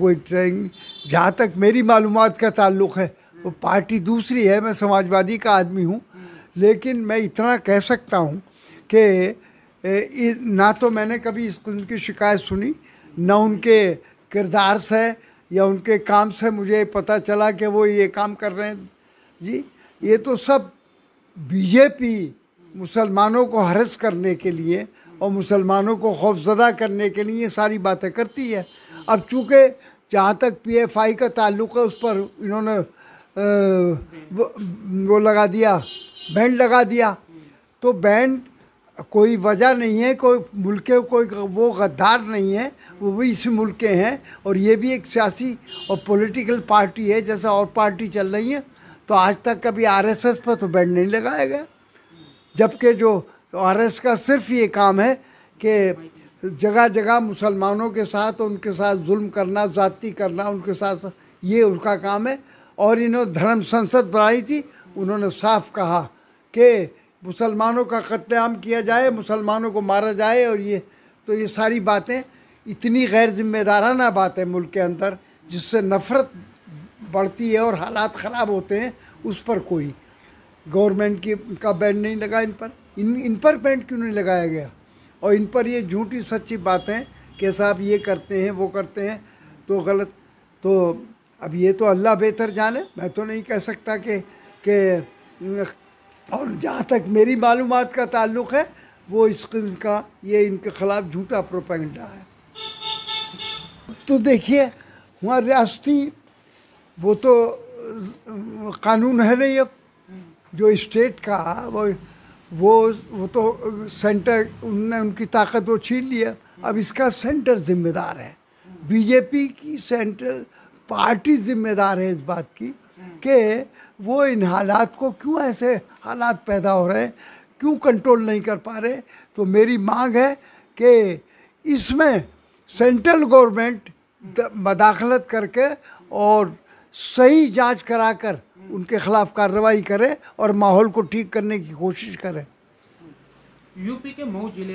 कोई ट्रेनिंग जहाँ तक मेरी मालूम का ताल्लुक है वो पार्टी दूसरी है मैं समाजवादी का आदमी हूँ लेकिन मैं इतना कह सकता हूँ कि ना तो मैंने कभी इस किस्म की शिकायत सुनी ना उनके किरदार से या उनके काम से मुझे पता चला कि वो ये काम कर रहे हैं जी ये तो सब बीजेपी मुसलमानों को हरस करने के लिए और मुसलमानों को खौफजदा करने के लिए सारी बातें करती है अब चूँकि जहाँ तक पीएफआई का ताल्लुक है उस पर इन्होंने वो, वो लगा दिया बैंड लगा दिया तो बैंड कोई वजह नहीं है कोई मुल्क के कोई वो गद्दार नहीं है वो भी इसी मुल्क के हैं और ये भी एक सियासी और पॉलिटिकल पार्टी है जैसा और पार्टी चल रही है तो आज तक कभी आरएसएस पर तो बैंड नहीं लगाया गया जबकि जो आरएस का सिर्फ ये काम है कि जगह जगह मुसलमानों के साथ उनके साथ जुल्म करना ज़ाती करना उनके साथ ये उनका काम है और इन्होंने धर्म संसद बनाई थी उन्होंने साफ कहा कि मुसलमानों का कत्लेआम किया जाए मुसलमानों को मारा जाए और ये तो ये सारी बातें इतनी गैर जिम्मेदाराना बात है मुल्क के अंदर जिससे नफ़रत बढ़ती है और हालात ख़राब होते हैं उस पर कोई गवर्नमेंट की का बैंड नहीं लगा इन पर इन इन पर बैंड क्यों नहीं लगाया गया और इन पर ये झूठी सच्ची बातें कि साहब ये करते हैं वो करते हैं तो गलत तो अब ये तो अल्लाह बेहतर जाने मैं तो नहीं कह सकता कि कि और जहाँ तक मेरी मालूम का ताल्लुक है वो इस किस्म का ये इनके ख़िलाफ़ झूठा प्रोपेगेंडा है तो देखिए वहाँ रियाती वो तो कानून है नहीं अब जो स्टेट का वो वो वो तो सेंटर उनने उनकी ताकत वो छीन लिया अब इसका सेंटर जिम्मेदार है बीजेपी की सेंट्रल पार्टी जिम्मेदार है इस बात की कि वो इन हालात को क्यों ऐसे हालात पैदा हो रहे हैं क्यों कंट्रोल नहीं कर पा रहे तो मेरी मांग है कि इसमें सेंट्रल गवर्नमेंट मदाखलत करके और सही जांच कराकर उनके खिलाफ कार्रवाई करें और माहौल को ठीक करने की कोशिश करें यूपी के मऊ जिले